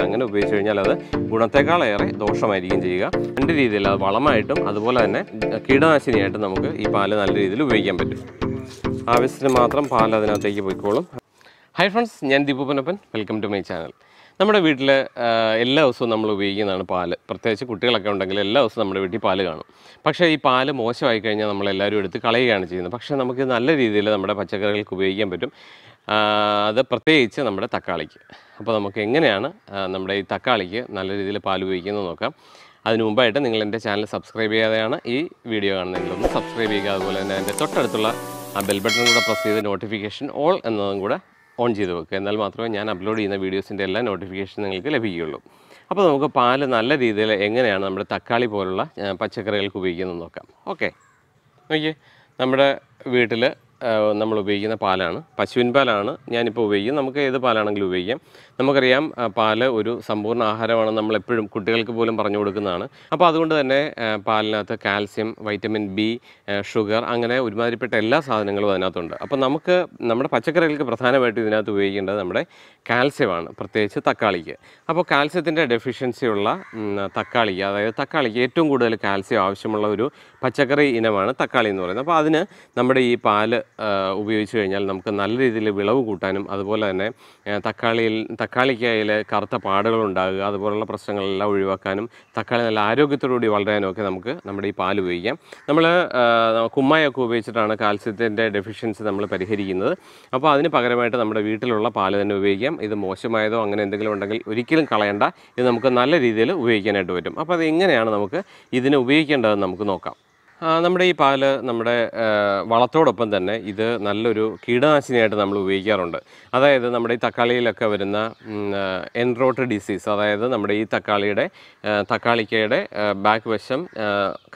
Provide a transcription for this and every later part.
അങ്ങനെ ഉപയോഗിച്ച് കഴിഞ്ഞാൽ അത് ഗുണത്തെക്കാളേറെ ദോഷമായിരിക്കും ചെയ്യുക രണ്ട് രീതിയിൽ അത് വളമായിട്ടും അതുപോലെ തന്നെ കീടനാശിനിയായിട്ടും നമുക്ക് ഈ പാല് നല്ല രീതിയിൽ ഉപയോഗിക്കാൻ പറ്റും ആവശ്യത്തിന് മാത്രം പാൽ അതിനകത്തേക്ക് പോയിക്കോളും ഹൈ ഫ്രണ്ട്സ് ഞാൻ Deepu Ponnappan welcome to my channel നമ്മുടെ വീട്ടിൽ എല്ലാ ദിവസവും നമ്മൾ ഉപയോഗിക്കുന്നതാണ് പാല് പ്രത്യേകിച്ച് കുട്ടികളൊക്കെ ഉണ്ടെങ്കിൽ എല്ലാ ദിവസവും നമ്മുടെ വീട്ടിൽ പാല് കാണും പക്ഷേ ഈ പാല് മോശമായി കഴിഞ്ഞാൽ നമ്മളെല്ലാവരും എടുത്ത് കളയുകയാണ് ചെയ്യുന്നത് പക്ഷേ നമുക്ക് നല്ല രീതിയിൽ നമ്മുടെ പച്ചക്കറികൾക്ക് ഉപയോഗിക്കാൻ പറ്റും അത് പ്രത്യേകിച്ച് നമ്മുടെ തക്കാളിക്ക് അപ്പോൾ നമുക്ക് എങ്ങനെയാണ് നമ്മുടെ ഈ തക്കാളിക്ക് നല്ല രീതിയിൽ പാൽ ഉപയോഗിക്കുന്നത് നോക്കാം അതിനു മുമ്പായിട്ട് നിങ്ങൾ എൻ്റെ ചാനൽ സബ്സ്ക്രൈബ് ചെയ്യാതെയാണ് ഈ വീഡിയോ കാണുന്നതെങ്കിലൊന്ന് സബ്സ്ക്രൈബ് ചെയ്യുക അതുപോലെ തന്നെ എൻ്റെ തൊട്ടടുത്തുള്ള ആ ബെൽ ബട്ടൺ കൂടെ പ്രസ് ചെയ്ത് നോട്ടിഫിക്കേഷൻ ഓൾ എന്നതും കൂടെ ഓൺ ചെയ്ത് വെക്കുക എന്നാൽ മാത്രമേ ഞാൻ അപ്ലോഡ് ചെയ്യുന്ന വീഡിയോസിൻ്റെ എല്ലാ നോട്ടിഫിക്കേഷൻ നിങ്ങൾക്ക് ലഭിക്കുകയുള്ളൂ അപ്പോൾ നമുക്ക് പാൽ നല്ല രീതിയിൽ എങ്ങനെയാണ് നമ്മുടെ തക്കാളി പോലുള്ള പച്ചക്കറികൾക്ക് ഉപയോഗിക്കുന്നത് നോക്കാം ഓക്കെ നോക്കിയേ നമ്മുടെ വീട്ടിൽ നമ്മൾ ഉപയോഗിക്കുന്ന പാലാണ് പശുവിൻ പാലാണ് ഞാനിപ്പോൾ ഉപയോഗിക്കുന്നത് നമുക്ക് ഏത് പാലാണെങ്കിലും ഉപയോഗിക്കാം നമുക്കറിയാം പാല് ഒരു സമ്പൂർണ്ണ ആഹാരമാണ് നമ്മൾ എപ്പോഴും കുട്ടികൾക്ക് പോലും പറഞ്ഞു കൊടുക്കുന്നതാണ് അപ്പോൾ അതുകൊണ്ട് തന്നെ പാലിനകത്ത് കാൽസ്യം വൈറ്റമിൻ ബി ഷുഗർ അങ്ങനെ ഒരുമാതിരിപ്പെട്ട എല്ലാ സാധനങ്ങളും അതിനകത്തുണ്ട് അപ്പോൾ നമുക്ക് നമ്മുടെ പച്ചക്കറികൾക്ക് പ്രധാനമായിട്ട് ഇതിനകത്ത് ഉപയോഗിക്കേണ്ടത് നമ്മുടെ കാൽസ്യമാണ് പ്രത്യേകിച്ച് തക്കാളിക്ക് അപ്പോൾ കാൽസ്യത്തിൻ്റെ ഡെഫിഷ്യൻസിയുള്ള തക്കാളി അതായത് തക്കാളിക്ക് ഏറ്റവും കൂടുതൽ കാൽസ്യം ആവശ്യമുള്ള ഒരു പച്ചക്കറി ഇനമാണ് തക്കാളി എന്ന് പറയുന്നത് അപ്പോൾ അതിന് നമ്മുടെ ഈ പാല് ഉപയോഗിച്ച് കഴിഞ്ഞാൽ നമുക്ക് നല്ല രീതിയിൽ വിളവ് കൂട്ടാനും അതുപോലെ തന്നെ തക്കാളിയിൽ തക്കാളിക്കായി കറുത്ത പാടുകൾ ഉണ്ടാകുക അതുപോലുള്ള പ്രശ്നങ്ങളെല്ലാം ഒഴിവാക്കാനും തക്കാളി നല്ല ആരോഗ്യത്തോടുകൂടി വളരാനും ഒക്കെ നമുക്ക് നമ്മുടെ ഈ പാൽ ഉപയോഗിക്കാം നമ്മൾ കുമ്മായൊക്കെ ഉപയോഗിച്ചിട്ടാണ് കാൽസ്യത്തിൻ്റെ ഡെഫിഷ്യൻസി നമ്മൾ പരിഹരിക്കുന്നത് അപ്പോൾ അതിന് പകരമായിട്ട് നമ്മുടെ വീട്ടിലുള്ള പാൽ തന്നെ ഉപയോഗിക്കാം ഇത് മോശമായതോ അങ്ങനെ എന്തെങ്കിലും ഉണ്ടെങ്കിൽ ഒരിക്കലും കളയണ്ട ഇത് നമുക്ക് നല്ല രീതിയിൽ ഉപയോഗിക്കാനായിട്ട് പറ്റും അപ്പോൾ അത് എങ്ങനെയാണ് നമുക്ക് ഇതിനെ ഉപയോഗിക്കേണ്ടതെന്ന് നമുക്ക് നോക്കാം നമ്മുടെ ഈ പാല് നമ്മുടെ വളത്തോടൊപ്പം തന്നെ ഇത് നല്ലൊരു കീടനാശിനിയായിട്ട് നമ്മൾ ഉപയോഗിക്കാറുണ്ട് അതായത് നമ്മുടെ ഈ തക്കാളിയിലൊക്കെ വരുന്ന എൻറോട്ട് ഡിസീസ് അതായത് നമ്മുടെ ഈ തക്കാളിയുടെ തക്കാളിക്കയുടെ ബാക്ക് വശം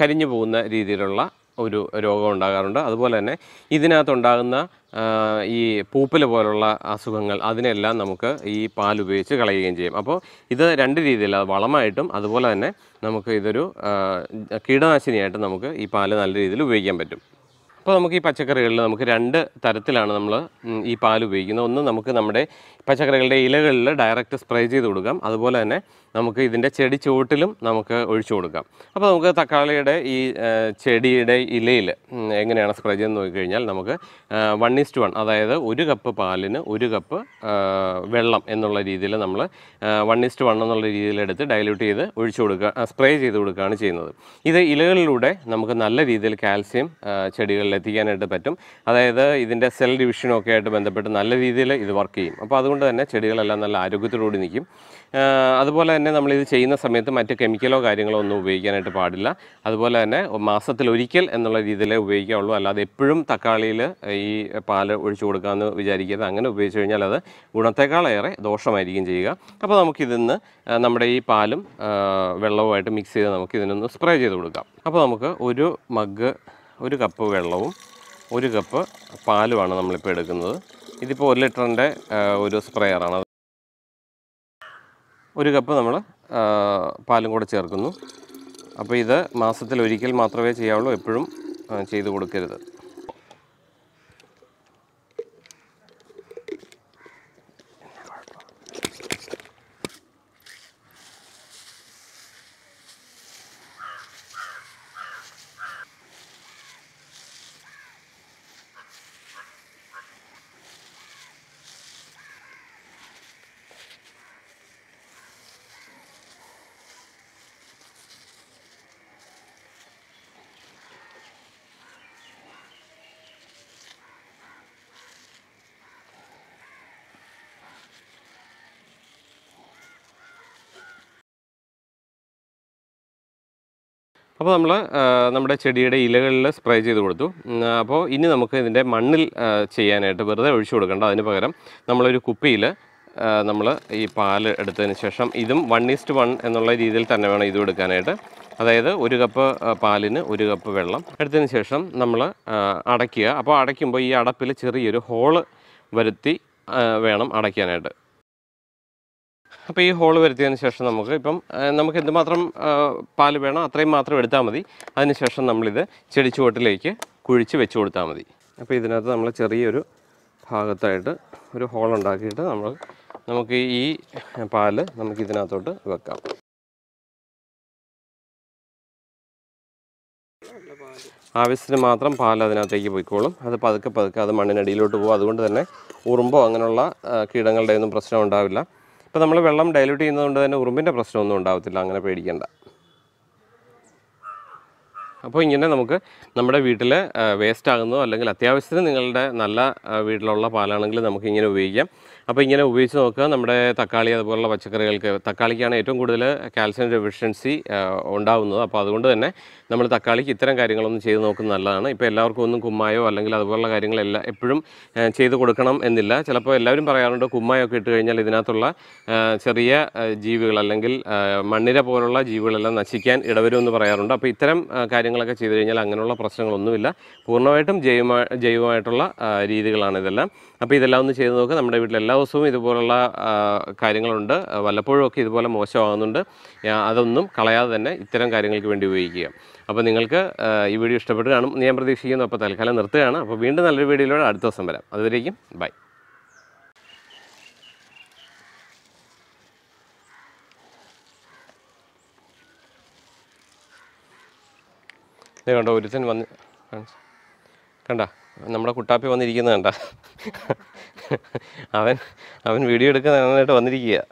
കരിഞ്ഞു പോകുന്ന രീതിയിലുള്ള ഒരു രോഗം ഉണ്ടാകാറുണ്ട് അതുപോലെ തന്നെ ഇതിനകത്തുണ്ടാകുന്ന ഈ പൂപ്പൽ പോലുള്ള അസുഖങ്ങൾ അതിനെല്ലാം നമുക്ക് ഈ പാൽ ഉപയോഗിച്ച് കളയുകയും ചെയ്യും അപ്പോൾ ഇത് രണ്ട് രീതിയിൽ വളമായിട്ടും അതുപോലെ തന്നെ നമുക്ക് ഇതൊരു കീടനാശിനിയായിട്ട് നമുക്ക് ഈ പാല് നല്ല രീതിയിൽ ഉപയോഗിക്കാൻ പറ്റും അപ്പോൾ നമുക്ക് ഈ പച്ചക്കറികളിൽ നമുക്ക് രണ്ട് തരത്തിലാണ് നമ്മൾ ഈ പാൽ ഉപയോഗിക്കുന്നത് ഒന്ന് നമുക്ക് നമ്മുടെ പച്ചക്കറികളുടെ ഇലകളിൽ ഡയറക്റ്റ് സ്പ്രേ ചെയ്ത് കൊടുക്കാം അതുപോലെ തന്നെ നമുക്ക് ഇതിൻ്റെ ചെടി ചുവട്ടിലും നമുക്ക് ഒഴിച്ചു കൊടുക്കാം അപ്പോൾ നമുക്ക് തക്കാളിയുടെ ഈ ചെടിയുടെ ഇലയിൽ എങ്ങനെയാണ് സ്പ്രേ ചെയ്യുന്നത് നോക്കിക്കഴിഞ്ഞാൽ നമുക്ക് വൺ ഈസ്റ്റ് വൺ അതായത് ഒരു കപ്പ് പാലിന് ഒരു കപ്പ് വെള്ളം എന്നുള്ള രീതിയിൽ നമ്മൾ വൺ ഈസ്റ്റ് വൺ എന്നുള്ള രീതിയിൽ എടുത്ത് ഡൈല്യൂട്ട് ചെയ്ത് ഒഴിച്ചു കൊടുക്കുക സ്പ്രേ ചെയ്ത് കൊടുക്കുകയാണ് ചെയ്യുന്നത് ഇത് ഇലകളിലൂടെ നമുക്ക് നല്ല രീതിയിൽ കാൽസ്യം ചെടികളിൽ എത്തിക്കാനായിട്ട് പറ്റും അതായത് ഇതിൻ്റെ സെൽ ഡിവിഷനൊക്കെ ആയിട്ട് ബന്ധപ്പെട്ട് നല്ല രീതിയിൽ ഇത് വർക്ക് ചെയ്യും അപ്പോൾ അതുകൊണ്ട് തന്നെ ചെടികളെല്ലാം നല്ല ആരോഗ്യത്തോടുകൂടി നിൽക്കും അതുപോലെ തന്നെ നമ്മൾ ഇത് ചെയ്യുന്ന സമയത്ത് മറ്റ് കെമിക്കലോ കാര്യങ്ങളോ ഒന്നും ഉപയോഗിക്കാനായിട്ട് പാടില്ല അതുപോലെ തന്നെ മാസത്തിൽ ഒരിക്കൽ എന്നുള്ള രീതിയിലേ ഉപയോഗിക്കാവുള്ളൂ അല്ലാതെ എപ്പോഴും തക്കാളിയിൽ ഈ പാല് ഒഴിച്ചു കൊടുക്കാമെന്ന് വിചാരിക്കരുത് അങ്ങനെ ഉപയോഗിച്ച് കഴിഞ്ഞാൽ അത് ഗുണത്തേക്കാളേറെ ദോഷമായിരിക്കും ചെയ്യുക അപ്പോൾ നമുക്കിതിന്ന് നമ്മുടെ ഈ പാലും വെള്ളവുമായിട്ട് മിക്സ് ചെയ്ത് നമുക്ക് ഇതിനൊന്ന് സ്പ്രേ ചെയ്ത് കൊടുക്കാം അപ്പോൾ നമുക്ക് ഒരു മഗ് ഒരു കപ്പ് വെള്ളവും ഒരു കപ്പ് പാലുമാണ് നമ്മളിപ്പോൾ എടുക്കുന്നത് ഇതിപ്പോൾ ഒരു ലിറ്ററിൻ്റെ ഒരു സ്പ്രെയറാണ് ഒരു കപ്പ് നമ്മൾ പാലും കൂടെ ചേർക്കുന്നു അപ്പോൾ ഇത് മാസത്തിൽ ഒരിക്കൽ മാത്രമേ ചെയ്യാവുള്ളൂ എപ്പോഴും ചെയ്തു കൊടുക്കരുത് അപ്പോൾ നമ്മൾ നമ്മുടെ ചെടിയുടെ ഇലകളിൽ സ്പ്രേ ചെയ്ത് കൊടുത്തു അപ്പോൾ ഇനി നമുക്ക് ഇതിൻ്റെ മണ്ണിൽ ചെയ്യാനായിട്ട് വെറുതെ ഒഴിച്ചു കൊടുക്കേണ്ട അതിന് പകരം നമ്മളൊരു കുപ്പിയിൽ നമ്മൾ ഈ പാൽ എടുത്തതിന് ശേഷം ഇതും വൺ ഈസ്റ്റ് വൺ എന്നുള്ള രീതിയിൽ തന്നെ വേണം ഇതും എടുക്കാനായിട്ട് അതായത് ഒരു കപ്പ് പാലിന് ഒരു കപ്പ് വെള്ളം എടുത്തതിന് ശേഷം നമ്മൾ അടയ്ക്കുക അപ്പോൾ അടയ്ക്കുമ്പോൾ ഈ അടപ്പിൽ ചെറിയൊരു ഹോള് വരുത്തി വേണം അടയ്ക്കാനായിട്ട് അപ്പോൾ ഈ ഹോൾ വരുത്തിയതിന് ശേഷം നമുക്ക് ഇപ്പം നമുക്ക് എന്തുമാത്രം പാൽ വേണം അത്രയും മാത്രം എടുത്താൽ മതി അതിനുശേഷം നമ്മളിത് ചെടിച്ചുവട്ടിലേക്ക് കുഴിച്ച് വെച്ച് കൊടുത്താൽ മതി അപ്പോൾ ഇതിനകത്ത് നമ്മൾ ചെറിയൊരു ഭാഗത്തായിട്ട് ഒരു ഹോൾ ഉണ്ടാക്കിയിട്ട് നമ്മൾ നമുക്ക് ഈ പാല് നമുക്ക് ഇതിനകത്തോട്ട് വെക്കാം ആവശ്യത്തിന് മാത്രം പാൽ അതിനകത്തേക്ക് പോയിക്കോളും അത് പതുക്കെ പതുക്കെ അത് മണ്ണിനടിയിലോട്ട് പോകും അതുകൊണ്ട് തന്നെ ഉറുമ്പോ അങ്ങനെയുള്ള കീടങ്ങളുടെയൊന്നും പ്രശ്നം ഉണ്ടാവില്ല അപ്പോൾ നമ്മൾ വെള്ളം ഡൈല്യൂട്ട് ചെയ്യുന്നതുകൊണ്ട് തന്നെ ഉറുമ്പിൻ്റെ പ്രശ്നമൊന്നും ഉണ്ടാകത്തില്ല അങ്ങനെ പേടിക്കേണ്ട അപ്പോൾ ഇങ്ങനെ നമുക്ക് നമ്മുടെ വീട്ടിൽ വേസ്റ്റ് ആകുന്നതോ അല്ലെങ്കിൽ അത്യാവശ്യത്തിന് നിങ്ങളുടെ നല്ല വീട്ടിലുള്ള പാലാണെങ്കിൽ നമുക്ക് ഇങ്ങനെ ഉപയോഗിക്കാം അപ്പോൾ ഇങ്ങനെ ഉപയോഗിച്ച് നോക്കുക നമ്മുടെ തക്കാളി അതുപോലുള്ള പച്ചക്കറികൾക്ക് തക്കാളിക്കാണ് ഏറ്റവും കൂടുതൽ കാൽസ്യം ഡെഫിഷ്യൻസി ഉണ്ടാകുന്നത് അപ്പോൾ അതുകൊണ്ട് തന്നെ നമ്മൾ തക്കാളിക്ക് ഇത്തരം കാര്യങ്ങളൊന്നും ചെയ്ത് നോക്കുന്നത് നല്ലതാണ് ഇപ്പോൾ എല്ലാവർക്കും ഒന്നും കുമ്മായോ അല്ലെങ്കിൽ അതുപോലുള്ള കാര്യങ്ങളെല്ലാം എപ്പോഴും ചെയ്ത് കൊടുക്കണം എന്നില്ല ചിലപ്പോൾ എല്ലാവരും പറയാറുണ്ട് കുമ്മായൊക്കെ ഇട്ട് കഴിഞ്ഞാൽ ഇതിനകത്തുള്ള ചെറിയ ജീവികൾ അല്ലെങ്കിൽ മണ്ണിര പോലുള്ള ജീവികളെല്ലാം നശിക്കാൻ ഇടവരുമെന്ന് പറയാറുണ്ട് അപ്പോൾ ഇത്തരം കാര്യങ്ങളൊക്കെ ചെയ്തു കഴിഞ്ഞാൽ അങ്ങനെയുള്ള പ്രശ്നങ്ങളൊന്നുമില്ല പൂർണ്ണമായിട്ടും ജൈവ ജൈവമായിട്ടുള്ള രീതികളാണ് ഇതെല്ലാം അപ്പോൾ ഇതെല്ലാം ഒന്ന് ചെയ്ത് നോക്കുക നമ്മുടെ വീട്ടിലെല്ലാം ദിവസവും ഇതുപോലുള്ള കാര്യങ്ങളുണ്ട് വല്ലപ്പോഴും ഒക്കെ ഇതുപോലെ മോശമാകുന്നുണ്ട് അതൊന്നും കളയാതെ തന്നെ ഇത്തരം കാര്യങ്ങൾക്ക് വേണ്ടി ഉപയോഗിക്കുക അപ്പോൾ നിങ്ങൾക്ക് ഈ വീഡിയോ ഇഷ്ടപ്പെട്ട് കാണും ഞാൻ പ്രതീക്ഷിക്കുന്നു അപ്പോൾ തൽക്കാലം നിർത്തുകയാണ് അപ്പോൾ വീണ്ടും നല്ലൊരു വീഡിയോയിലൂടെ അടുത്ത ദിവസം വരാം അതുവരേക്കും ബൈ കണ്ടോ ഒരുത്തൻ വന്ന് കണ്ട നമ്മുടെ കുട്ടാപ്പി വന്നിരിക്കുന്നത് കണ്ട അവൻ അവൻ വീഡിയോ എടുക്കാൻ നന്നായിട്ട് വന്നിരിക്കുക